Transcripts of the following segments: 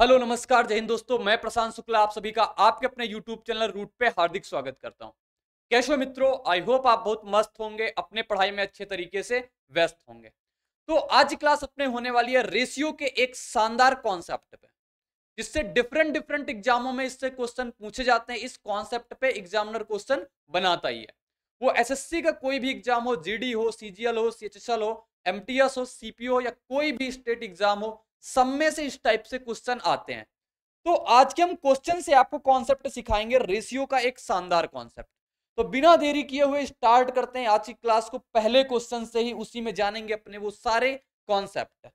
hello नमस्कार जय हिंद दोस्तों मैं प्रशांत शुक्ला आप सभी का आपके अपने यूट्यूब चैनल रूट पे हार्दिक स्वागत करता हूं कैशो मित्रों आई होप आप बहुत मस्त होंगे अपने पढ़ाई में अच्छे तरीके से व्यस्त होंगे तो आज क्लास अपने होने वाली है रेशियो के एक शानदार कॉन्सेप्ट पे जिससे डिफरेंट डिफरेंट एग्जामों में इससे क्वेश्चन पूछे जाते हैं इस कॉन्सेप्ट पे एग्जामिनर क्वेश्चन बनाता ही है वो एसएससी का कोई भी एग्जाम हो जीडी हो सीजीएल हो सीएचएसएल हो एमटीएस हो सीपीओ या कोई भी स्टेट एग्जाम हो सब में से इस टाइप से क्वेश्चन आते हैं तो आज के हम क्वेश्चन से आपको कॉन्सेप्ट सिखाएंगे रेशियो का एक शानदार कॉन्सेप्ट तो बिना देरी किए हुए स्टार्ट करते हैं आज की क्लास को पहले क्वेश्चन से ही उसी में जानेंगे अपने वो सारे कॉन्सेप्ट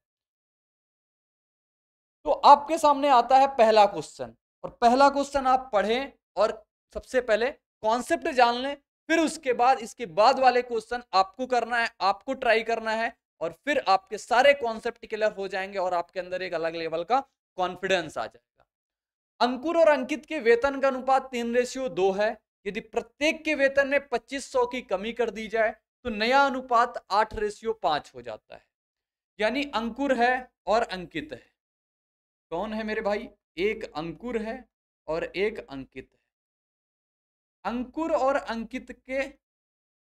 तो आपके सामने आता है पहला क्वेश्चन और पहला क्वेश्चन आप पढ़ें और सबसे पहले कॉन्सेप्ट जान लें फिर उसके बाद इसके बाद वाले क्वेश्चन आपको करना है आपको ट्राई करना है और फिर आपके सारे कॉन्सेप्ट क्लियर हो जाएंगे और आपके अंदर एक अलग लेवल का कॉन्फिडेंस आ जाएगा अंकुर और अंकित के वेतन का अनुपात तीन रेशियो दो है यदि प्रत्येक के वेतन में सौ की कमी कर दी जाए तो नया अनुपात आठ रेशियो पांच हो जाता है यानी अंकुर है और अंकित है कौन है मेरे भाई एक अंकुर है और एक अंकित है अंकुर और अंकित के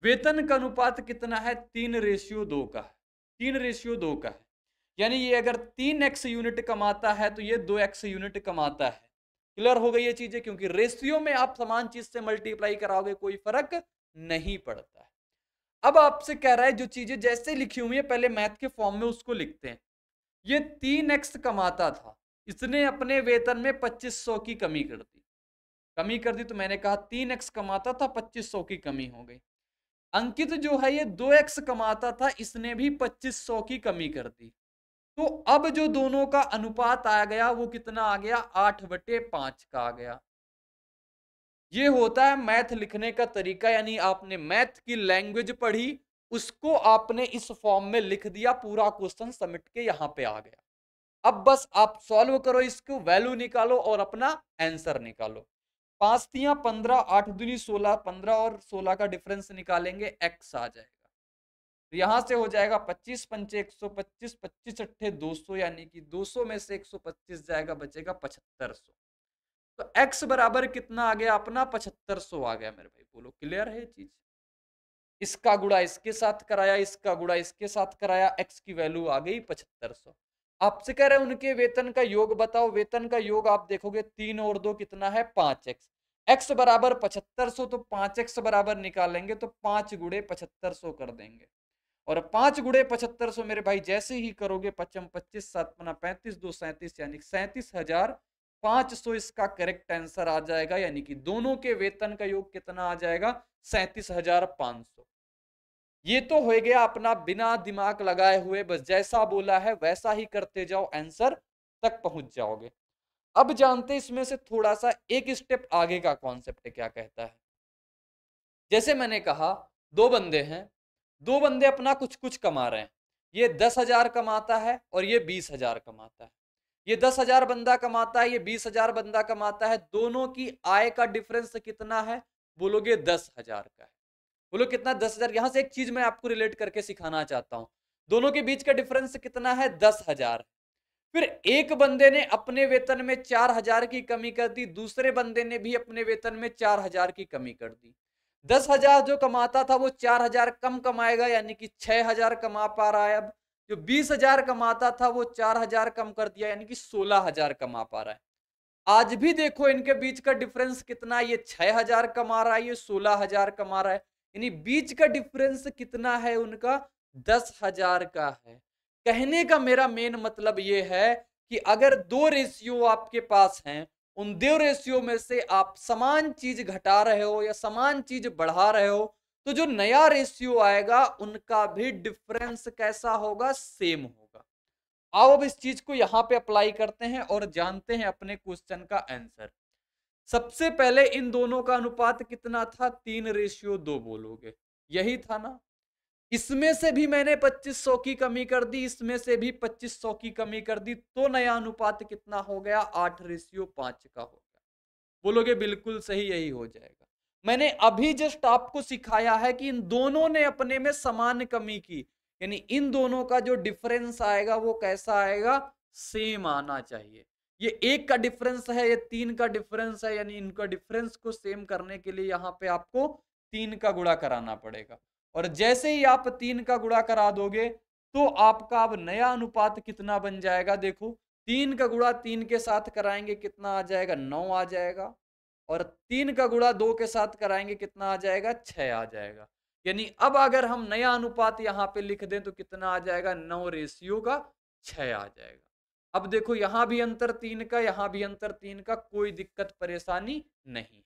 वेतन का अनुपात कितना है तीन रेशियो दो का है तीन रेशियो दो का है यानी ये अगर तीन एक्स यूनिट कमाता है तो ये दो एक्स यूनिट कमाता है क्लियर हो गई ये चीजें क्योंकि रेशियो में आप समान चीज से मल्टीप्लाई कराओगे कोई फर्क नहीं पड़ता है अब आपसे कह रहा है जो चीजें जैसे लिखी हुई है पहले मैथ के फॉर्म में उसको लिखते हैं ये तीन एक्स कमाता था इसने अपने वेतन में पच्चीस सौ की कमी कर दी कमी कर दी तो मैंने कहा तीन एक्स कमाता था पच्चीस सौ की कमी हो गई अंकित जो है ये दो एक्स कमाता था इसने भी पच्चीस सौ की कमी कर दी तो अब जो दोनों का अनुपात आ गया वो कितना आ गया आठ बटे पांच का आ गया ये होता है मैथ लिखने का तरीका यानी आपने मैथ की लैंग्वेज पढ़ी उसको आपने इस फॉर्म में लिख दिया पूरा क्वेश्चन समेट के यहाँ पे आ गया अब बस आप सॉल्व करो इसको वैल्यू निकालो और अपना आंसर निकालो पांच तिया पंद्रह आठ दूनी सोलह पंद्रह और सोलह का डिफरेंस निकालेंगे एक्स आ जाएगा तो यहाँ से हो जाएगा पच्चीस पंचे एक सौ पच्चीस पच्चीस अट्ठे दो सौ यानी कि दो सौ में से एक सौ पच्चीस जाएगा बचेगा पचहत्तर सौ तो एक्स बराबर कितना आ गया अपना पचहत्तर सौ आ गया मेरे भाई बोलो क्लियर है चीज इसका गुड़ा इसके साथ कराया इसका गुड़ा इसके साथ कराया एक्स की वैल्यू आ गई पचहत्तर सौ आपसे कह रहे हैं उनके वेतन का योग बताओ वेतन का योग आप देखोगे तीन और दो कितना है पांच एक्स एक्स बराबर पचहत्तर सो तो पांच एक्स बराबर निकालेंगे तो पांच गुड़े पचहत्तर सो कर देंगे और पांच गुड़े पचहत्तर सो मेरे भाई जैसे ही करोगे पचम पच्चीस सात पना पैंतीस दो सैंतीस यानी सैंतीस हजार पांच सौ इसका करेक्ट आंसर आ जाएगा यानी कि दोनों के वेतन का योग कितना आ जाएगा सैंतीस हजार पांच सौ ये तो हो गया अपना बिना दिमाग लगाए हुए बस जैसा बोला है वैसा ही करते जाओ आंसर तक पहुंच जाओगे अब जानते इसमें से थोड़ा सा एक स्टेप आगे का कॉन्सेप्ट क्या कहता है जैसे मैंने कहा दो बंदे हैं दो बंदे अपना कुछ कुछ कमा रहे हैं ये दस हजार कमाता है और ये बीस हजार कमाता है ये दस हजार बंदा कमाता है ये बीस हजार बंदा कमाता है दोनों की आय का डिफरेंस कितना है बोलोगे दस हजार का है बोलो कितना दस हजार यहां से एक चीज मैं आपको रिलेट करके सिखाना चाहता हूँ दोनों के बीच का डिफरेंस कितना है दस हजार फिर एक बंदे ने अपने वेतन में चार हजार की कमी कर दी दूसरे बंदे ने भी अपने वेतन में चार हजार की कमी कर दी दस हजार जो कमाता था वो चार हजार कम कमाएगा यानी कि छह हजार कमा पा रहा है अब जो बीस हजार कमाता था वो चार हजार कम कर दिया यानी कि सोलह हजार कमा पा रहा है आज भी देखो इनके बीच का डिफरेंस कितना ये छह हजार कमा रहा है ये सोलह हजार कमा रहा है यानी बीच का डिफरेंस कितना है उनका दस हजार का है कहने का मेरा मेन मतलब ये है कि अगर दो रेशियो आपके पास हैं उन दो रेशियो में से आप समान चीज घटा रहे हो या समान चीज बढ़ा रहे हो तो जो नया रेशियो आएगा उनका भी डिफरेंस कैसा होगा सेम होगा आओ अब इस चीज को यहां पे अप्लाई करते हैं और जानते हैं अपने क्वेश्चन का आंसर सबसे पहले इन दोनों का अनुपात कितना था तीन रेशियो दो बोलोगे यही था ना इसमें से भी मैंने 2500 की कमी कर दी इसमें से भी 2500 की कमी कर दी तो नया अनुपात कितना हो गया आठ रेशियो पांच का हो गया बोलोगे बिल्कुल सही यही हो जाएगा मैंने अभी जस्ट आपको सिखाया है कि इन दोनों ने अपने में समान कमी की यानी इन दोनों का जो डिफरेंस आएगा वो कैसा आएगा सेम आना चाहिए ये एक का डिफरेंस है ये तीन का डिफरेंस है यानी इनका डिफरेंस को सेम करने के लिए यहाँ पे आपको तीन का गुड़ा कराना पड़ेगा और जैसे ही आप तीन का गुड़ा करा दोगे तो आपका अब नया अनुपात कितना बन जाएगा देखो तीन का गुड़ा तीन के साथ कराएंगे कितना आ जाएगा नौ आ जाएगा और तीन का गुड़ा दो के साथ कराएंगे कितना आ जाएगा छः आ जाएगा यानी अब अगर हम नया अनुपात यहाँ पे लिख दें तो कितना आ जाएगा नौ रेशियो का छः आ जाएगा अब देखो यहाँ भी अंतर तीन का यहाँ भी अंतर तीन का कोई दिक्कत परेशानी नहीं है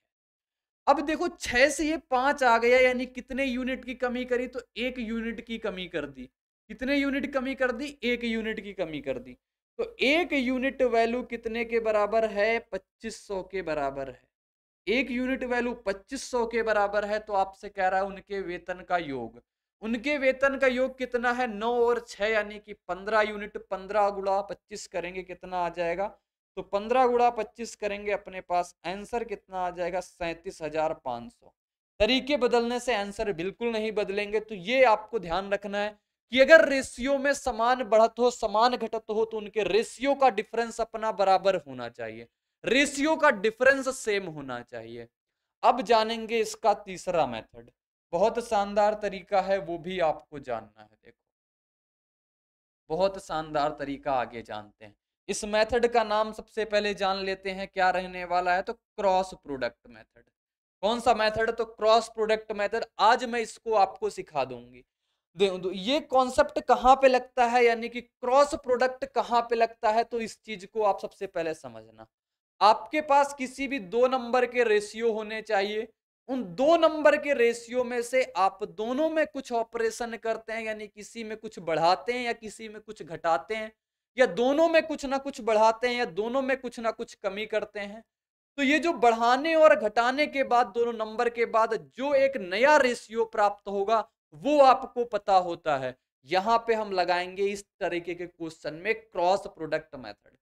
अब देखो छह से ये पांच आ गया यानी कितने यूनिट की कमी करी तो एक यूनिट की कमी कर दी कितने यूनिट कमी कर दी एक यूनिट की कमी कर दी तो एक यूनिट वैल्यू कितने के बराबर है 2500 के बराबर है एक यूनिट वैल्यू 2500 के बराबर है तो आपसे कह रहा है उनके वेतन का योग उनके वेतन का योग कितना है नौ और छह यानी कि पंद्रह यूनिट पंद्रह गुड़ा पच्चीस करेंगे कितना आ जाएगा तो पंद्रह गुड़ा पच्चीस करेंगे अपने पास आंसर कितना आ जाएगा सैंतीस हजार पाँच सौ तरीके बदलने से आंसर बिल्कुल नहीं बदलेंगे तो ये आपको ध्यान रखना है कि अगर रेशियो में समान बढ़त हो समान घटत हो तो उनके रेशियो का डिफरेंस अपना बराबर होना चाहिए रेशियो का डिफरेंस सेम होना चाहिए अब जानेंगे इसका तीसरा मेथड बहुत शानदार तरीका है वो भी आपको जानना है देखो बहुत शानदार तरीका आगे जानते हैं इस मेथड का नाम सबसे पहले जान लेते हैं क्या रहने वाला है तो क्रॉस प्रोडक्ट मेथड कौन सा मेथड तो क्रॉस प्रोडक्ट मेथड आज मैं इसको आपको सिखा दूंगी दे, ये कॉन्सेप्ट कहाँ पे लगता है यानी कि क्रॉस प्रोडक्ट कहाँ पे लगता है तो इस चीज को आप सबसे पहले समझना आपके पास किसी भी दो नंबर के रेशियो होने चाहिए उन दो नंबर के रेशियो में से आप दोनों में कुछ ऑपरेशन करते हैं यानी किसी में कुछ बढ़ाते हैं या किसी में कुछ घटाते हैं या दोनों में कुछ ना कुछ बढ़ाते हैं या दोनों में कुछ ना कुछ कमी करते हैं तो ये जो बढ़ाने और घटाने के बाद दोनों नंबर के बाद जो एक नया रेशियो प्राप्त होगा वो आपको पता होता है यहाँ पे हम लगाएंगे इस तरीके के क्वेश्चन में क्रॉस प्रोडक्ट मेथड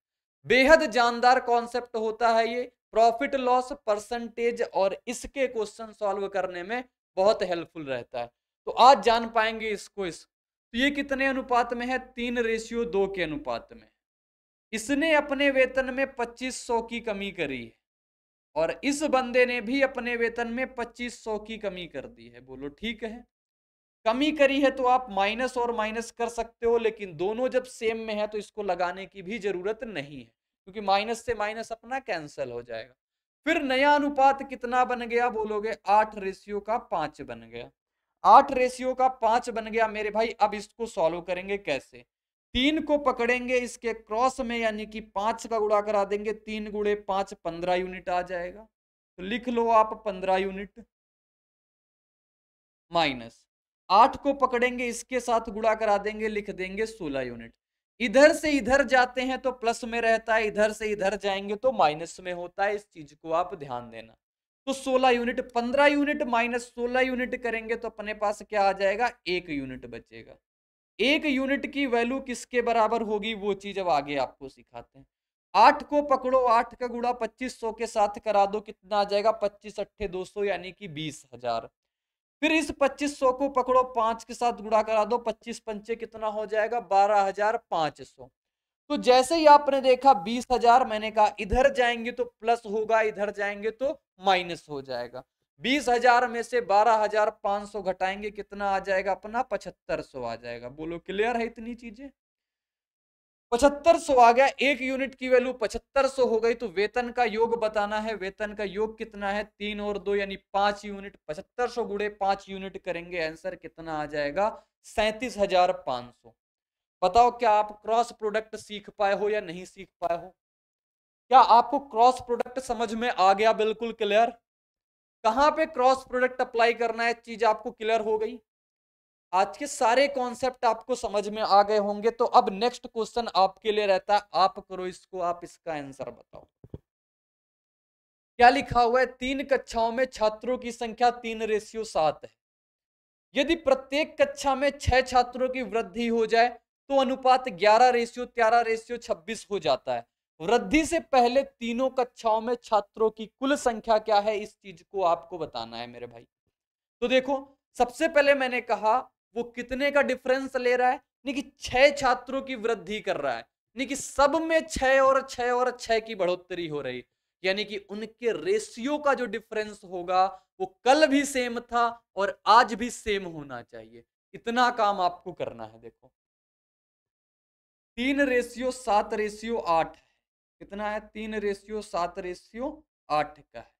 बेहद जानदार कॉन्सेप्ट होता है ये प्रॉफिट लॉस परसेंटेज और इसके क्वेश्चन सॉल्व करने में बहुत हेल्पफुल रहता है तो आज जान पाएंगे इसको इस तो ये कितने अनुपात में है तीन रेशियो दो के अनुपात में इसने अपने वेतन में पच्चीस सौ की कमी करी है और इस बंदे ने भी अपने वेतन में पच्चीस सौ की कमी कर दी है बोलो ठीक है कमी करी है तो आप माइनस और माइनस कर सकते हो लेकिन दोनों जब सेम में है तो इसको लगाने की भी जरूरत नहीं है क्योंकि माइनस से माइनस अपना कैंसिल हो जाएगा फिर नया अनुपात कितना बन गया बोलोगे आठ रेशियो का पांच बन गया आठ रेशियो का पांच बन गया मेरे भाई अब इसको सॉल्व करेंगे कैसे तीन को पकड़ेंगे इसके क्रॉस में यानी कि पांच का गुड़ा करा देंगे तीन गुड़े पांच पंद्रह यूनिट आ जाएगा तो लिख लो आप पंद्रह यूनिट माइनस आठ को पकड़ेंगे इसके साथ गुड़ा करा देंगे लिख देंगे सोलह यूनिट इधर से इधर जाते हैं तो प्लस में रहता है इधर से इधर जाएंगे तो माइनस में होता है इस चीज को आप ध्यान देना तो 16 यूनिट 15 यूनिट माइनस 16 यूनिट करेंगे तो अपने पास क्या आ जाएगा एक यूनिट बचेगा एक यूनिट की वैल्यू किसके बराबर होगी वो चीज अब आगे आपको सिखाते हैं आठ को पकड़ो आठ का गुड़ा पच्चीस सौ के साथ करा दो कितना आ जाएगा पच्चीस अट्ठे दो सौ यानी कि बीस हजार फिर इस 2500 को पकड़ो पांच के साथ गुड़ा करा दो पच्चीस पंचे कितना हो जाएगा बारह हजार पांच सौ तो जैसे ही आपने देखा बीस हजार मैंने कहा इधर जाएंगे तो प्लस होगा इधर जाएंगे तो माइनस हो जाएगा बीस हजार में से बारह हजार पांच सौ घटाएंगे कितना आ जाएगा अपना पचहत्तर सौ आ जाएगा बोलो क्लियर है इतनी चीजें पचहत्तर सौ आ गया एक यूनिट की वैल्यू पचहत्तर सौ हो गई तो वेतन का योग बताना है वेतन का योग कितना है तीन और दो यानी पांच यूनिट पचहत्तर सौ गुड़े पांच यूनिट करेंगे आंसर कितना आ जाएगा सैंतीस हजार पांच सौ बताओ क्या आप क्रॉस प्रोडक्ट सीख पाए हो या नहीं सीख पाए हो क्या आपको क्रॉस प्रोडक्ट समझ में आ गया बिल्कुल क्लियर कहाँ पे क्रॉस प्रोडक्ट अप्लाई करना है चीज आपको क्लियर हो गई आज के सारे कॉन्सेप्ट आपको समझ में आ गए होंगे तो अब नेक्स्ट क्वेश्चन आपके लिए रहता है आप करो इसको आप इसका आंसर बताओ क्या लिखा हुआ है तीन कक्षाओं में छात्रों की संख्या तीन रेशियो सात है यदि प्रत्येक कक्षा में छह छात्रों की वृद्धि हो जाए तो अनुपात ग्यारह रेशियो तेरह रेशियो छब्बीस हो जाता है वृद्धि से पहले तीनों कक्षाओं में छात्रों की कुल संख्या क्या है इस चीज को आपको बताना है मेरे भाई तो देखो सबसे पहले मैंने कहा वो कितने का डिफरेंस ले रहा है यानी कि छह छात्रों की वृद्धि कर रहा है यानी कि सब में छह और छह और छह की बढ़ोतरी हो रही यानी कि उनके रेशियो का जो डिफरेंस होगा वो कल भी सेम था और आज भी सेम होना चाहिए इतना काम आपको करना है देखो तीन रेशियो सात रेशियो आठ है कितना है तीन रेशियो सात रेशियो आठ का है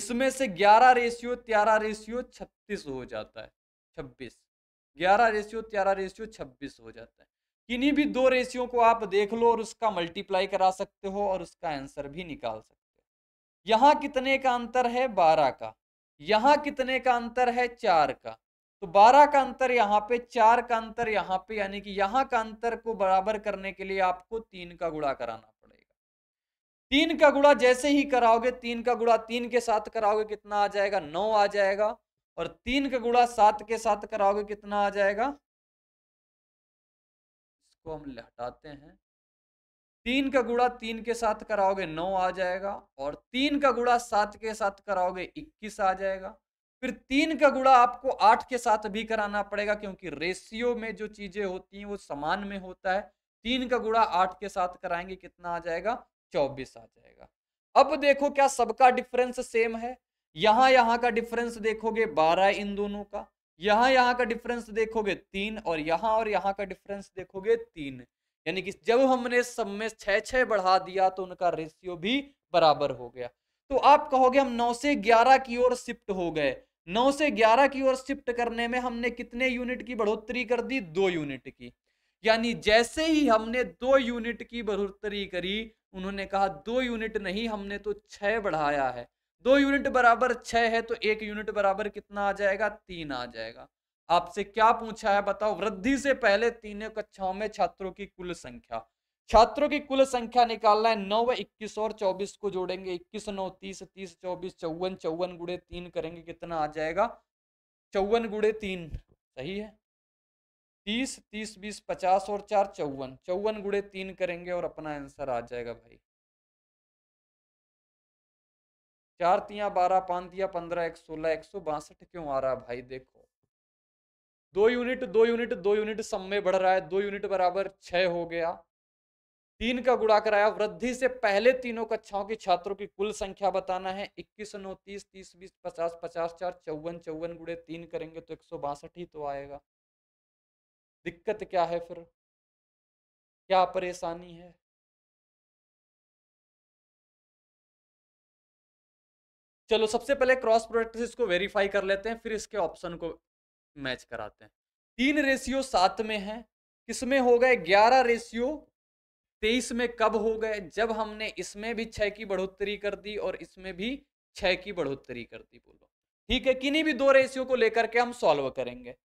इसमें से ग्यारह रेशियो तेरह रेशियो छत्तीस हो जाता है छब्बीस ग्यारह रेशियो तेरह रेशियो छब्बीस हो जाता है किन्हीं भी दो रेशियो को आप देख लो और उसका मल्टीप्लाई करा सकते हो और उसका आंसर भी निकाल सकते हो यहाँ कितने का अंतर है बारह का यहाँ कितने का अंतर है चार का तो बारह का अंतर यहाँ पे चार का अंतर यहाँ पे यानी कि यहाँ का अंतर को बराबर करने के लिए आपको तीन का गुड़ा कराना पड़ेगा तीन का गुड़ा जैसे ही कराओगे तीन का गुड़ा तीन के साथ कराओगे कितना आ जाएगा नौ आ जाएगा और तीन का गुड़ा सात के साथ कराओगे कितना आ जाएगा इसको हम हटाते हैं तीन का गुड़ा तीन के साथ कराओगे नौ आ जाएगा और तीन का गुड़ा सात के साथ कराओगे इक्कीस आ जाएगा फिर तीन का गुड़ा आपको आठ के साथ भी कराना पड़ेगा क्योंकि रेशियो में जो चीजें होती हैं वो समान में होता है तीन का गुणा आठ के साथ कराएंगे कितना आ जाएगा चौबीस आ जाएगा अब देखो क्या सबका डिफरेंस सेम है यहां यहां का डिफरेंस देखोगे बारह इन दोनों का यहां यहां का डिफरेंस देखोगे तीन और यहां और यहां का डिफरेंस देखोगे तीन यानी कि जब हमने सब में छह छह बढ़ा दिया तो उनका रेशियो भी बराबर हो गया तो आप कहोगे हम नौ से ग्यारह की ओर शिफ्ट हो गए नौ से ग्यारह की ओर शिफ्ट करने में हमने कितने यूनिट की बढ़ोतरी कर दी दो यूनिट की यानी जैसे ही हमने दो यूनिट की बढ़ोतरी करी उन्होंने कहा दो यूनिट नहीं हमने तो छह बढ़ाया है दो यूनिट बराबर छह है तो एक यूनिट बराबर कितना आ जाएगा तीन आ जाएगा आपसे क्या पूछा है बताओ वृद्धि से पहले तीनों कक्षाओं में छात्रों की कुल संख्या छात्रों की कुल संख्या निकालना है नौ इक्कीस और चौबीस को जोड़ेंगे इक्कीस नौ तीस तीस चौबीस चौवन चौवन गुड़े तीन करेंगे कितना आ जाएगा चौवन गुड़े तीन सही है तीस तीस बीस पचास और चार चौवन चौवन गुड़े तीन करेंगे और अपना आंसर आ जाएगा भाई चार तिया बारह पाँच दिया पंद्रह एक सोलह एक सौ बासठ क्यों आ रहा है भाई देखो दो यूनिट दो यूनिट दो यूनिट सम में बढ़ रहा है दो यूनिट बराबर छह हो गया तीन का गुणा कराया वृद्धि से पहले तीनों कक्षाओं के छात्रों की कुल संख्या बताना है इक्कीस नौ तीस तीस बीस पचास पचास चार चौवन चौवन गुड़े तीन करेंगे तो एक सौ बासठ ही तो आएगा दिक्कत क्या है फिर क्या परेशानी है चलो सबसे पहले क्रॉस प्रोडक्ट इसको वेरीफाई कर लेते हैं फिर इसके ऑप्शन को मैच कराते हैं तीन रेशियो सात में है किसमें हो गए ग्यारह रेशियो तेईस में कब हो गए जब हमने इसमें भी छह की बढ़ोतरी कर दी और इसमें भी छह की बढ़ोतरी कर दी बोलो ठीक है किन्हीं भी दो रेशियो को लेकर के हम सॉल्व करेंगे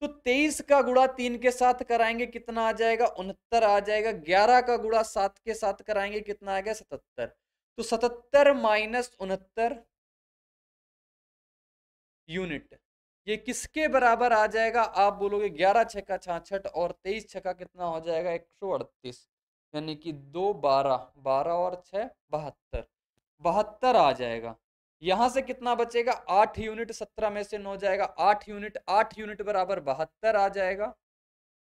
तो तेईस का गुड़ा तीन के साथ कराएंगे कितना आ जाएगा उनहत्तर आ जाएगा ग्यारह का गुड़ा सात के साथ कराएंगे कितना आ गया सतहत्तर तो सतहत्तर माइनस उनहत्तर यूनिट ये किसके बराबर आ जाएगा आप बोलोगे ग्यारह छक्का छाछठ और तेईस छक्का कितना हो जाएगा एक सौ अड़तीस यानी कि दो बारह बारह और छः बहत्तर बहत्तर आ जाएगा यहाँ से कितना बचेगा आठ यूनिट सत्रह में से नौ जाएगा आठ यूनिट आठ यूनिट बराबर बहत्तर आ जाएगा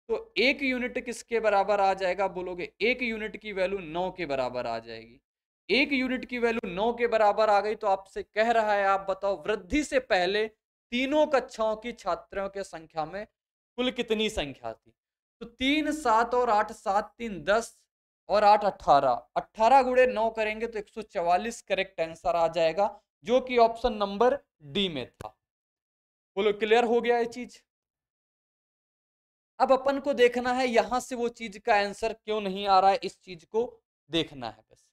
तो एक यूनिट किसके बराबर आ जाएगा बोलोगे एक यूनिट की वैल्यू नौ के बराबर आ जाएगी एक यूनिट की वैल्यू नौ के बराबर आ गई तो आपसे कह रहा है आप बताओ वृद्धि से पहले तीनों कक्षाओं की छात्रों के संख्या में कुल कितनी संख्या थी तो तीन सात और आठ सात तीन दस और आठ अट्ठारह अट्ठारह गुड़े नौ करेंगे तो एक सौ चवालीस करेक्ट आंसर आ जाएगा जो कि ऑप्शन नंबर डी में था बोलो क्लियर हो गया ये चीज अब अपन को देखना है यहां से वो चीज का आंसर क्यों नहीं आ रहा है इस चीज को देखना है बस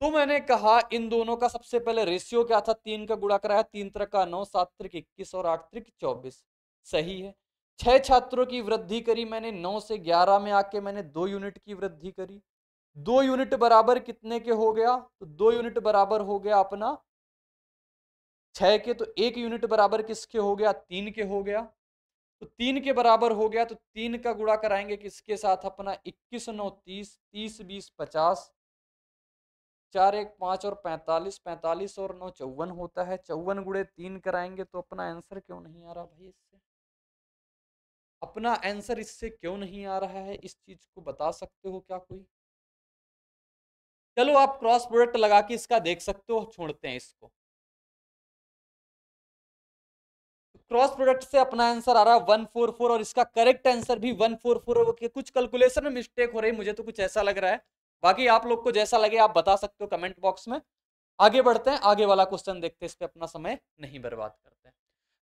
तो मैंने कहा इन दोनों का सबसे पहले रेशियो क्या था तीन का गुड़ा कराया तीन तरह का नौ सात त्रिक इक्कीस और आठ त्रिक चौबीस सही है छह छात्रों की वृद्धि करी मैंने नौ से ग्यारह में आके मैंने दो यूनिट की वृद्धि करी दो यूनिट बराबर कितने के हो गया तो दो यूनिट बराबर हो गया अपना छह के तो एक यूनिट बराबर किसके हो गया तीन के हो गया तो तीन के बराबर हो गया तो तीन का गुड़ा कराएंगे किसके साथ अपना इक्कीस नौ तीस तीस बीस पचास चार एक पाँच और पैंतालीस पैंतालीस और नौ चौवन होता है चौवन गुड़े तीन कराएंगे तो अपना आंसर क्यों नहीं आ रहा भाई इससे अपना आंसर इससे क्यों नहीं आ रहा है इस चीज को बता सकते हो क्या कोई चलो आप क्रॉस प्रोडक्ट लगा के इसका देख सकते हो छोड़ते हैं इसको क्रॉस प्रोडक्ट से अपना आंसर आ रहा है वन फोर फोर और इसका करेक्ट आंसर भी वन फोर फोर कुछ कैलकुलेशन में मिस्टेक हो रही है मुझे तो कुछ ऐसा लग रहा है बाकी आप लोग को जैसा लगे आप बता सकते हो कमेंट बॉक्स में आगे बढ़ते हैं आगे वाला क्वेश्चन देखते हैं इस पर अपना समय नहीं बर्बाद करते हैं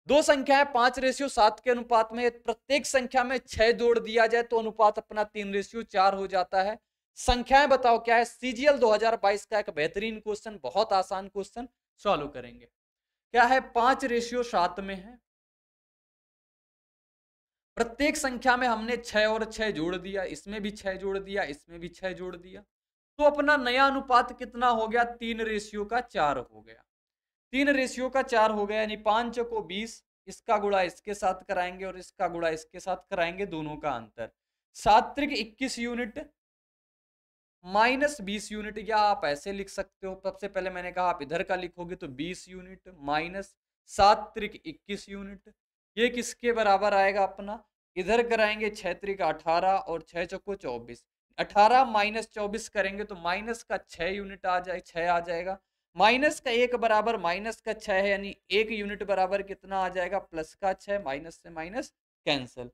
दो है पांच रेशियो सात के अनुपात में प्रत्येक संख्या में छह जोड़ दिया जाए तो अनुपात अपना तीन रेशियो चार हो जाता है संख्याएं बताओ क्या है सीजीएल 2022 का एक बेहतरीन क्वेश्चन बहुत आसान क्वेश्चन सॉल्व करेंगे क्या है पांच रेशियो सात में है प्रत्येक संख्या में हमने छह और छह जोड़ दिया इसमें भी छह जोड़ दिया इसमें भी छह जोड़ दिया तो अपना नया अनुपात कितना हो गया तीन रेशियो का चार हो गया तीन रेशियो का चार हो गया यानी पांच को बीस इसका गुड़ा इसके साथ कराएंगे और इसका गुड़ा इसके साथ कराएंगे दोनों का अंतर सात्विक इक्कीस यूनिट माइनस बीस यूनिट या आप ऐसे लिख सकते हो सबसे पहले मैंने कहा आप इधर का लिखोगे तो बीस यूनिट माइनस सात्विक इक्कीस यूनिट ये किसके बराबर आएगा अपना इधर कराएंगे छः त्रिक अठारह और छः चौको चौबीस अठारह माइनस चौबीस करेंगे तो माइनस का छः यूनिट आ जाए छः आ जाएगा माइनस का एक बराबर माइनस का छः है यानी एक यूनिट बराबर कितना आ जाएगा प्लस का छः माइनस से माइनस कैंसिल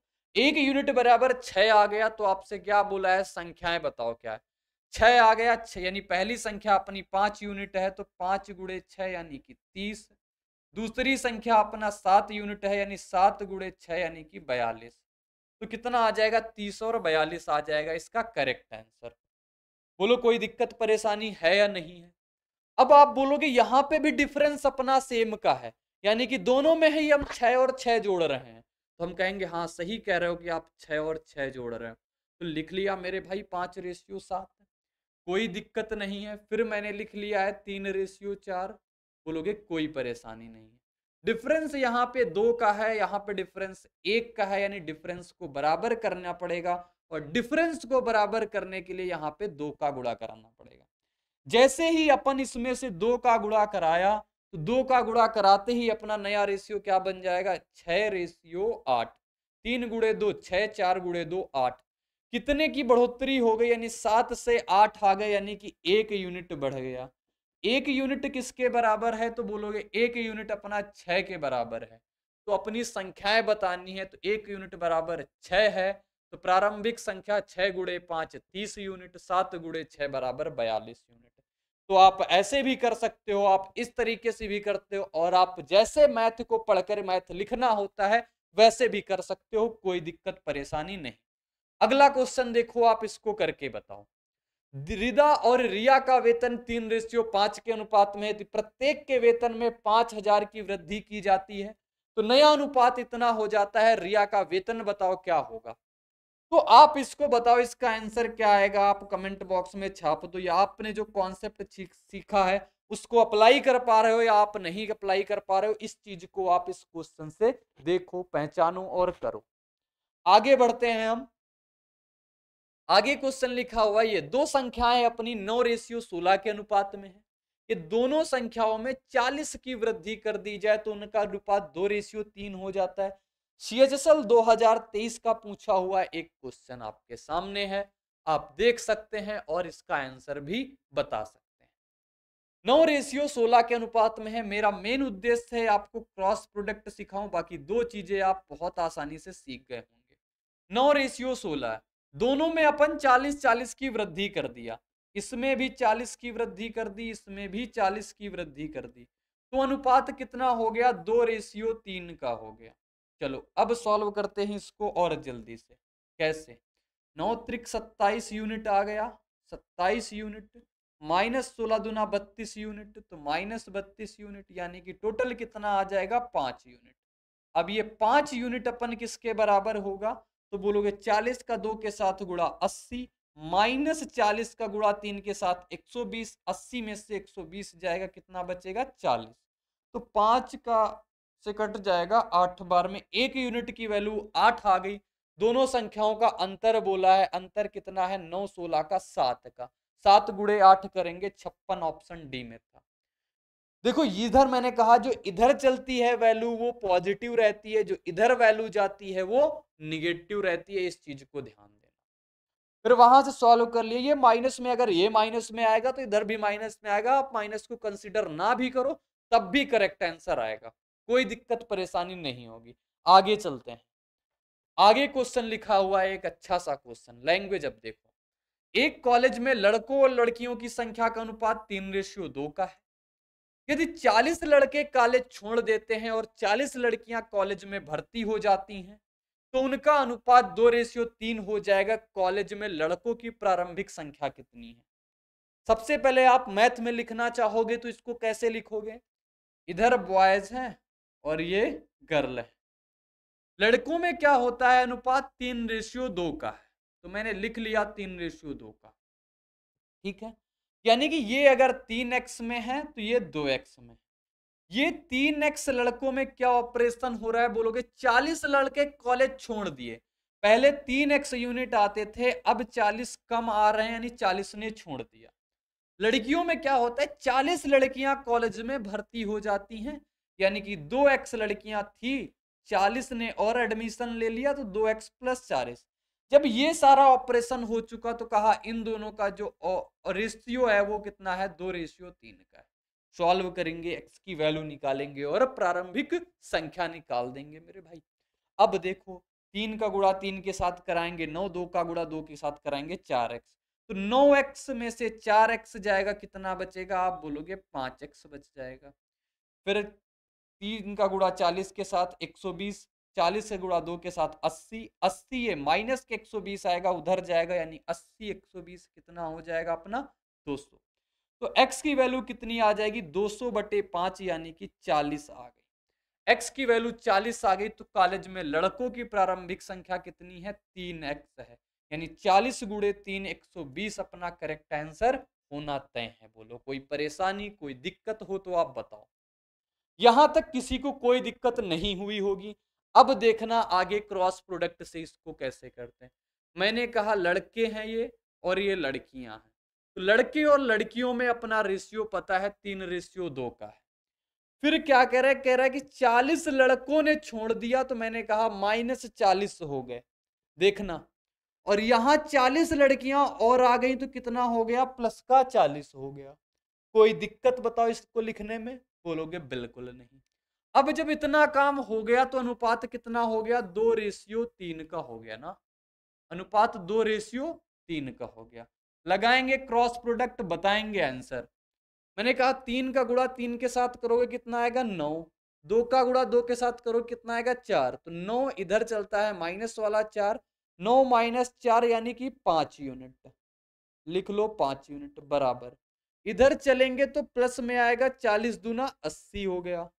एक यूनिट बराबर छः आ गया तो आपसे क्या बोला है संख्याएं बताओ क्या है छः आ गया छः यानी पहली संख्या अपनी पाँच यूनिट है तो पाँच गुड़े छः यानी कि तीस दूसरी संख्या अपना सात यूनिट है यानी सात गुड़े छः यानी कि बयालीस तो कितना आ जाएगा तीस और बयालीस आ जाएगा इसका करेक्ट आंसर बोलो कोई दिक्कत परेशानी है या नहीं है अब आप बोलोगे यहाँ पे भी डिफरेंस अपना सेम का है यानी कि दोनों में ही हम छः और छः जोड़ रहे हैं तो हम कहेंगे हाँ सही कह रहे हो कि आप छः और छः जोड़ रहे हो तो लिख लिया मेरे भाई पाँच रेशियो सात कोई दिक्कत नहीं है फिर मैंने लिख लिया है तीन रेशियो चार बोलोगे कोई परेशानी नहीं है डिफरेंस यहाँ पे दो का है यहाँ पे डिफरेंस एक का है यानी डिफरेंस को बराबर करना पड़ेगा और डिफरेंस को बराबर करने के लिए यहाँ पे दो का गुड़ा कराना पड़ेगा जैसे ही अपन इसमें से दो का गुड़ा कराया तो दो का गुड़ा कराते ही अपना नया रेशियो क्या बन जाएगा छः रेशियो आठ तीन गुड़े दो छः चार गुड़े दो आठ कितने की बढ़ोतरी हो गई यानी सात से आठ आ गए यानी कि एक यूनिट बढ़ गया एक यूनिट किसके बराबर है तो बोलोगे एक यूनिट अपना छः के बराबर है तो अपनी संख्याएं बतानी है तो एक यूनिट बराबर छः है तो प्रारंभिक संख्या छः गुड़े पाँच तीस यूनिट सात गुड़े छः बराबर बयालीस यूनिट तो आप ऐसे भी कर सकते हो आप इस तरीके से भी करते हो और आप जैसे मैथ को पढ़कर मैथ लिखना होता है वैसे भी कर सकते हो कोई दिक्कत परेशानी नहीं अगला क्वेश्चन देखो आप इसको करके बताओ रिदा और रिया का वेतन तीन रेशियो पांच के अनुपात में है तो प्रत्येक के वेतन में पांच हजार की वृद्धि की जाती है तो नया अनुपात इतना हो जाता है रिया का वेतन बताओ क्या होगा तो आप इसको बताओ इसका आंसर क्या आएगा आप कमेंट बॉक्स में छाप दो या आपने जो कॉन्सेप्ट सीखा है उसको अप्लाई कर पा रहे हो या आप नहीं अप्लाई कर पा रहे हो इस चीज को आप इस क्वेश्चन से देखो पहचानो और करो आगे बढ़ते हैं हम आगे क्वेश्चन लिखा हुआ ये दो संख्याएं अपनी नौ रेशियो सोलह के अनुपात में है ये दोनों संख्याओं में चालीस की वृद्धि कर दी जाए तो उनका अनुपात दो रेशियो तीन हो जाता है सी एच एस एल दो हजार तेईस का पूछा हुआ एक क्वेश्चन आपके सामने है आप देख सकते हैं और इसका आंसर भी बता सकते हैं नौ रेशियो सोलह के अनुपात में है मेरा मेन उद्देश्य है आपको क्रॉस प्रोडक्ट सिखाऊं बाकी दो चीजें आप बहुत आसानी से सीख गए होंगे नौ रेशियो सोलह दोनों में अपन 40 40 की वृद्धि कर दिया इसमें भी 40 की वृद्धि कर दी इसमें भी 40 की वृद्धि कर दी तो अनुपात कितना हो गया दो रेशियो तीन का हो गया चलो अब सॉल्व करते हैं इसको और जल्दी से कैसे नौ त्रिक सत्ताईस यूनिट आ गया सत्ताईस यूनिट माइनस सोलह दुना बत्तीस यूनिट तो माइनस बत्तीस यूनिट यानी कि टोटल कितना आ जाएगा पांच यूनिट अब ये पांच यूनिट अपन किसके बराबर होगा तो बोलोगे चालीस का दो के साथ गुड़ा अस्सी माइनस चालीस का गुड़ा तीन के साथ एक सौ बीस अस्सी में से एक सौ बीस जाएगा कितना बचेगा चालीस तो पांच का से कट जाएगा आठ बार में एक यूनिट की वैल्यू आठ आ गई दोनों संख्याओं का अंतर बोला है अंतर कितना है नौ सोलह का सात का सात गुड़े आठ करेंगे छप्पन ऑप्शन डी में था देखो इधर मैंने कहा जो इधर चलती है वैल्यू वो पॉजिटिव रहती है जो इधर वैल्यू जाती है वो निगेटिव रहती है इस चीज को ध्यान देना फिर वहां से सॉल्व कर लिए ये माइनस में अगर ये माइनस में आएगा तो इधर भी माइनस में आएगा आप माइनस को कंसिडर ना भी करो तब भी करेक्ट आंसर आएगा कोई दिक्कत परेशानी नहीं होगी आगे चलते हैं आगे क्वेश्चन लिखा हुआ है एक अच्छा सा क्वेश्चन लैंग्वेज अब देखो एक कॉलेज में लड़कों और लड़कियों की संख्या का अनुपात तीन रेशियो दो का है यदि 40 लड़के कॉलेज छोड़ देते हैं और 40 लड़कियां कॉलेज में भर्ती हो जाती हैं तो उनका अनुपात दो रेशियो तीन हो जाएगा कॉलेज में लड़कों की प्रारंभिक संख्या कितनी है सबसे पहले आप मैथ में लिखना चाहोगे तो इसको कैसे लिखोगे इधर बॉयज है और ये गर्ल है लड़कों में क्या होता है अनुपात तीन रेशियो दो का है तो मैंने लिख लिया तीन रेशियो दो का ठीक है यानी कि ये अगर तीन एक्स में है तो ये दो एक्स में ये तीन एक्स लड़कों में क्या ऑपरेशन हो रहा है बोलोगे चालीस लड़के कॉलेज छोड़ दिए पहले तीन एक्स यूनिट आते थे अब चालीस कम आ रहे हैं यानी चालीस ने छोड़ दिया लड़कियों में क्या होता है चालीस लड़कियां कॉलेज में भर्ती हो जाती हैं यानी कि दो एक्स लड़कियां थी चालीस ने और एडमिशन ले लिया तो दो एक्स प्लस चालीस जब ये सारा ऑपरेशन हो चुका तो कहा इन दोनों का जो रेशियो है वो कितना है दो रेशियो तीन का है सॉल्व करेंगे एक्स की वैल्यू निकालेंगे और प्रारंभिक संख्या निकाल देंगे मेरे भाई अब देखो तीन का गुड़ा तीन के साथ कराएंगे नौ दो का गुड़ा दो के साथ कराएंगे चार एक्स तो नौ एक्स में से चार एक्स जाएगा कितना बचेगा आप बोलोगे पांच एक्स बच जाएगा फिर तीन का गुड़ा चालीस के साथ एक सौ बीस चालीस से गुड़ा दो के साथ अस्सी अस्सी ये माइनस के एक सौ बीस आएगा उधर जाएगा यानी अस्सी एक सौ बीस कितना हो जाएगा अपना दो सौ तो एक्स की वैल्यू कितनी आ जाएगी दो सौ बटे पांच यानी कि चालीस आ गई एक्स की वैल्यू चालीस आ गई तो कॉलेज में लड़कों की प्रारंभिक संख्या कितनी है तीन एक्स है यानी चालीस गुड़े तीन एक सौ बीस अपना करेक्ट आंसर होना तय है बोलो कोई परेशानी कोई दिक्कत हो तो आप बताओ यहां तक किसी को कोई दिक्कत नहीं हुई होगी अब देखना आगे क्रॉस प्रोडक्ट से इसको कैसे करते हैं मैंने कहा लड़के हैं ये और ये लड़कियां हैं तो लड़के और लड़कियों में अपना रेशियो पता है तीन रेशियो दो का है फिर क्या कह रहा है कह रहा है कि चालीस लड़कों ने छोड़ दिया तो मैंने कहा माइनस चालीस हो गए देखना और यहाँ चालीस लड़कियां और आ गई तो कितना हो गया प्लस का चालीस हो गया कोई दिक्कत बताओ इसको लिखने में बोलोगे बिल्कुल नहीं अब जब इतना काम हो गया तो अनुपात कितना हो गया दो रेशियो तीन का हो गया ना अनुपात दो रेशियो तीन का हो गया लगाएंगे क्रॉस प्रोडक्ट बताएंगे आंसर मैंने कहा तीन का गुड़ा तीन के साथ करोगे कितना आएगा नौ दो का गुड़ा दो के साथ करोगे कितना आएगा चार तो नौ इधर चलता है माइनस वाला चार नौ माइनस चार यानी कि पाँच यूनिट लिख लो पाँच यूनिट बराबर इधर चलेंगे तो प्लस में आएगा चालीस दूना अस्सी हो गया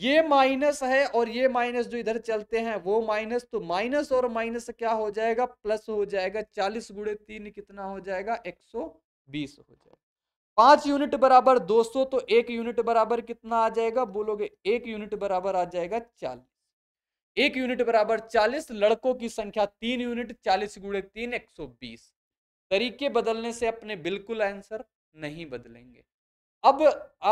ये माइनस है और ये माइनस जो इधर चलते हैं वो माइनस तो माइनस और माइनस क्या हो जाएगा प्लस हो जाएगा चालीस गुड़े तीन कितना हो जाएगा एक सौ बीस हो जाएगा पांच यूनिट बराबर दो सौ तो एक यूनिट बराबर कितना आ जाएगा बोलोगे एक यूनिट बराबर आ जाएगा चालीस एक यूनिट बराबर चालीस लड़कों की संख्या तीन यूनिट चालीस गुड़े तीन एक सौ बीस तरीके बदलने से अपने बिल्कुल आंसर नहीं बदलेंगे अब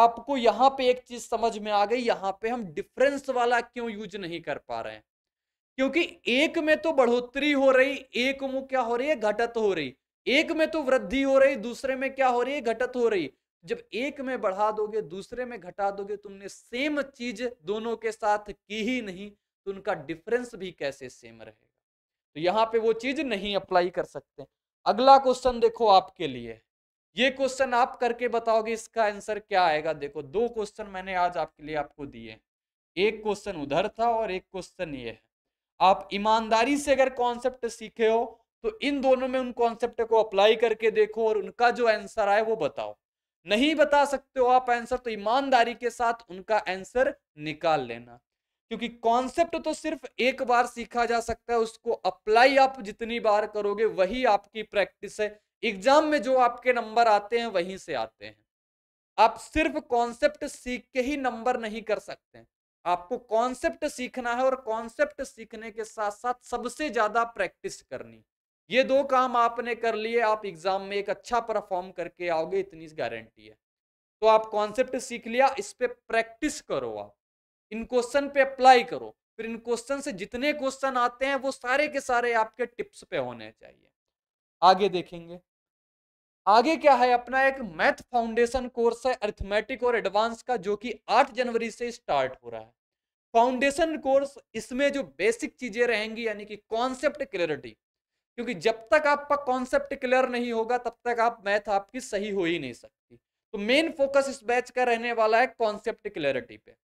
आपको यहाँ पे एक चीज समझ में आ गई यहाँ पे हम डिफरेंस वाला क्यों यूज नहीं कर पा रहे हैं क्योंकि एक में तो बढ़ोतरी हो रही एक में क्या हो रही है घटत हो रही एक में तो वृद्धि हो रही दूसरे में क्या हो रही है घटत हो रही जब एक में बढ़ा दोगे दूसरे में घटा दोगे तुमने सेम चीज दोनों के साथ की ही नहीं तो उनका डिफरेंस भी कैसे सेम रहेगा तो यहाँ पे वो चीज नहीं अप्लाई कर सकते अगला क्वेश्चन देखो आपके लिए ये क्वेश्चन आप करके बताओगे इसका आंसर क्या आएगा देखो दो क्वेश्चन मैंने आज आपके लिए आपको दिए एक क्वेश्चन उधर था और एक क्वेश्चन ये है आप ईमानदारी से अगर कॉन्सेप्ट सीखे हो तो इन दोनों में उन कॉन्सेप्ट को अप्लाई करके देखो और उनका जो आंसर आए वो बताओ नहीं बता सकते हो आप आंसर तो ईमानदारी के साथ उनका आंसर निकाल लेना क्योंकि कॉन्सेप्ट तो सिर्फ एक बार सीखा जा सकता है उसको अप्लाई आप जितनी बार करोगे वही आपकी प्रैक्टिस है एग्जाम में जो आपके नंबर आते हैं वहीं से आते हैं आप सिर्फ कॉन्सेप्ट सीख के ही नंबर नहीं कर सकते आपको कॉन्सेप्ट सीखना है और कॉन्सेप्ट सीखने के साथ साथ सबसे ज्यादा प्रैक्टिस करनी ये दो काम आपने कर लिए आप एग्जाम में एक अच्छा परफॉर्म करके आओगे इतनी गारंटी है तो आप कॉन्सेप्ट सीख लिया इस पर प्रैक्टिस करो आप इन क्वेश्चन पे अप्लाई करो फिर इन क्वेश्चन से जितने क्वेश्चन आते हैं वो सारे के सारे आपके टिप्स पे होने चाहिए आगे देखेंगे आगे क्या है अपना एक मैथ फाउंडेशन कोर्स है अर्थमेटिक और एडवांस का जो कि 8 जनवरी से स्टार्ट हो रहा है फाउंडेशन कोर्स इसमें जो बेसिक चीजें रहेंगी यानी कि कॉन्सेप्ट क्लियरिटी क्योंकि जब तक आपका कॉन्सेप्ट क्लियर नहीं होगा तब तक आप मैथ आपकी सही हो ही नहीं सकती तो मेन फोकस इस बैच का रहने वाला है कॉन्सेप्ट क्लियरिटी पे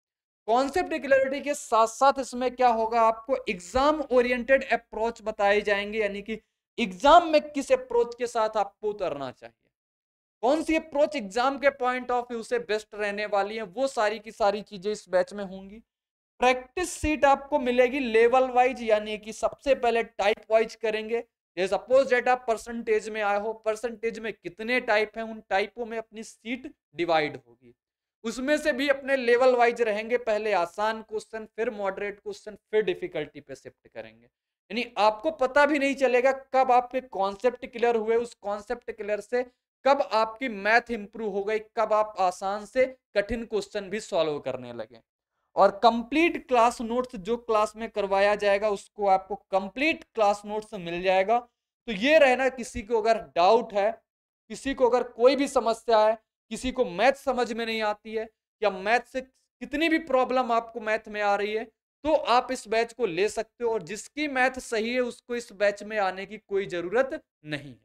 कॉन्सेप्ट क्लियरिटी के साथ साथ इसमें क्या होगा आपको एग्जाम ओरिएंटेड अप्रोच बताए जाएंगे यानी कि एग्जाम में किस अप्रोच के साथ आपको उतरना चाहिए कौन सी अप्रोच एग्जाम के पॉइंट ऑफ व्यू से बेस्ट रहने वाली है वो सारी की सारी चीजें इस बैच में होंगी प्रैक्टिस सीट आपको मिलेगी लेवल वाइज यानी कि सबसे पहले टाइप वाइज करेंगे ये सपोज आप परसेंटेज में आए हो परसेंटेज में कितने टाइप हैं उन टाइपों में अपनी सीट डिवाइड होगी उसमें से भी अपने लेवल वाइज रहेंगे पहले आसान क्वेश्चन फिर मॉडरेट क्वेश्चन फिर डिफिकल्टी पे शिफ्ट करेंगे यानी आपको पता भी नहीं चलेगा कब आपके कॉन्सेप्ट क्लियर हुए उस कॉन्सेप्ट क्लियर से कब आपकी मैथ इंप्रूव हो गई कब आप आसान से कठिन क्वेश्चन भी सॉल्व करने लगे और कंप्लीट क्लास नोट्स जो क्लास में करवाया जाएगा उसको आपको कंप्लीट क्लास नोट्स मिल जाएगा तो ये रहना किसी को अगर डाउट है किसी को अगर कोई भी समस्या है किसी को मैथ समझ में नहीं आती है या मैथ से कितनी भी प्रॉब्लम आपको मैथ में आ रही है तो आप इस बैच को ले सकते हो और जिसकी मैथ सही है उसको इस बैच में आने की कोई ज़रूरत नहीं है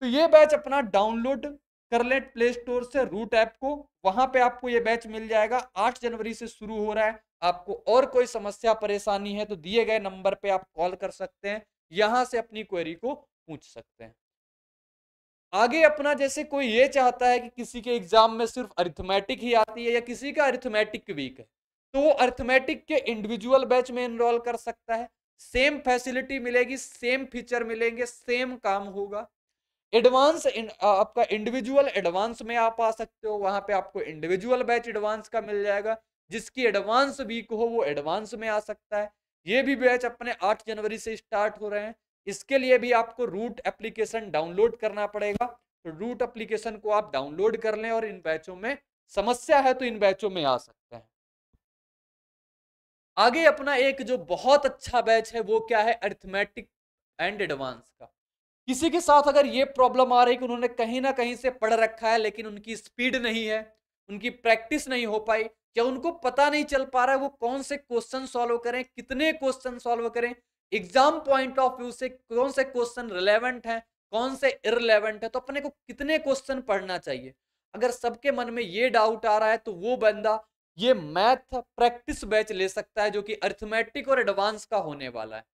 तो ये बैच अपना डाउनलोड कर लें प्ले स्टोर से रूट ऐप को वहां पे आपको ये बैच मिल जाएगा आठ जनवरी से शुरू हो रहा है आपको और कोई समस्या परेशानी है तो दिए गए नंबर पे आप कॉल कर सकते हैं यहां से अपनी क्वेरी को पूछ सकते हैं आगे अपना जैसे कोई ये चाहता है कि किसी के एग्जाम में सिर्फ अरिथमेटिक ही आती है या किसी का अरिथमेटिक वीक है तो अर्थमेटिक के इंडिविजुअल बैच में इनरोल कर सकता है सेम फैसिलिटी मिलेगी सेम फीचर मिलेंगे सेम काम होगा एडवांस आपका इंडिविजुअल एडवांस में आप आ सकते हो वहां पे आपको इंडिविजुअल बैच एडवांस का मिल जाएगा जिसकी एडवांस वीक हो वो एडवांस में आ सकता है ये भी बैच अपने 8 जनवरी से स्टार्ट हो रहे हैं इसके लिए भी आपको रूट एप्लीकेशन डाउनलोड करना पड़ेगा तो रूट एप्लीकेशन को आप डाउनलोड कर लें और इन बैचों में समस्या है तो इन बैचों में आ सकते हैं आगे अपना एक जो बहुत अच्छा बैच है वो क्या है अर्थमेटिक एंड एडवांस का किसी के साथ अगर ये प्रॉब्लम आ रही कि उन्होंने कहीं ना कहीं से पढ़ रखा है लेकिन उनकी स्पीड नहीं है उनकी प्रैक्टिस नहीं हो पाई या उनको पता नहीं चल पा रहा है वो कौन से क्वेश्चन सॉल्व करें कितने क्वेश्चन सॉल्व करें एग्जाम पॉइंट ऑफ व्यू से कौन से क्वेश्चन रिलेवेंट हैं कौन से इरेलीवेंट है तो अपने को कितने क्वेश्चन पढ़ना चाहिए अगर सबके मन में ये डाउट आ रहा है तो वो बंदा ये मैथ प्रैक्टिस बैच ले सकता है जो कि अर्थमेटिक और एडवांस का होने वाला है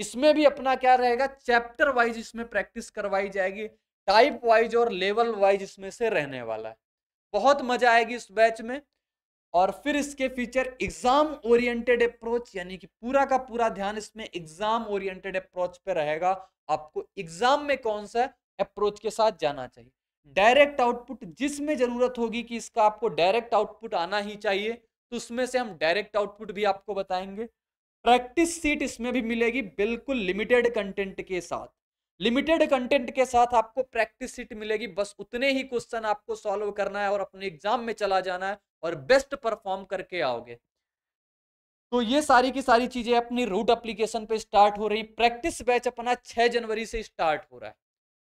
इसमें भी अपना क्या रहेगा चैप्टर वाइज इसमें प्रैक्टिस करवाई जाएगी टाइप वाइज और लेवल वाइज इसमें से रहने वाला है बहुत मजा आएगी इस बैच में और फिर इसके फीचर एग्जाम ओरिएंटेड अप्रोच यानी कि पूरा का पूरा ध्यान इसमें एग्जाम ओरिएंटेड अप्रोच पे रहेगा आपको एग्जाम में कौन सा अप्रोच के साथ जाना चाहिए डायरेक्ट आउटपुट जिसमें ज़रूरत होगी कि इसका आपको डायरेक्ट आउटपुट आना ही चाहिए तो उसमें से हम डायरेक्ट आउटपुट भी आपको बताएंगे प्रैक्टिस सीट इसमें भी मिलेगी बिल्कुल लिमिटेड कंटेंट के साथ लिमिटेड कंटेंट के साथ आपको प्रैक्टिस सीट मिलेगी बस उतने ही क्वेश्चन आपको सॉल्व करना है और अपने एग्जाम में चला जाना है और बेस्ट परफॉर्म करके आओगे तो ये सारी की सारी चीज़ें अपनी रूट एप्लीकेशन पे स्टार्ट हो रही प्रैक्टिस बैच अपना 6 जनवरी से स्टार्ट हो रहा है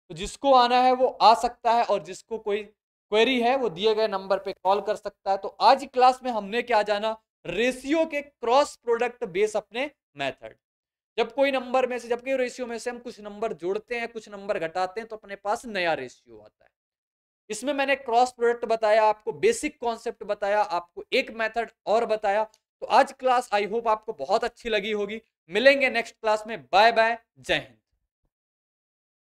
तो जिसको आना है वो आ सकता है और जिसको कोई क्वेरी है वो दिए गए नंबर पे कॉल कर सकता है तो आज की क्लास में हमने क्या जाना रेशियो के क्रॉस प्रोडक्ट बेस अपने मेथड जब कोई नंबर में से जब कोई रेशियो में से हम कुछ नंबर जोड़ते हैं कुछ नंबर घटाते हैं तो अपने पास नया रेशियो आता है इसमें मैंने क्रॉस प्रोडक्ट बताया आपको बेसिक कॉन्सेप्ट बताया आपको एक मेथड और बताया तो आज क्लास आई होप आपको बहुत अच्छी लगी होगी मिलेंगे नेक्स्ट क्लास में बाय बाय जय हिंद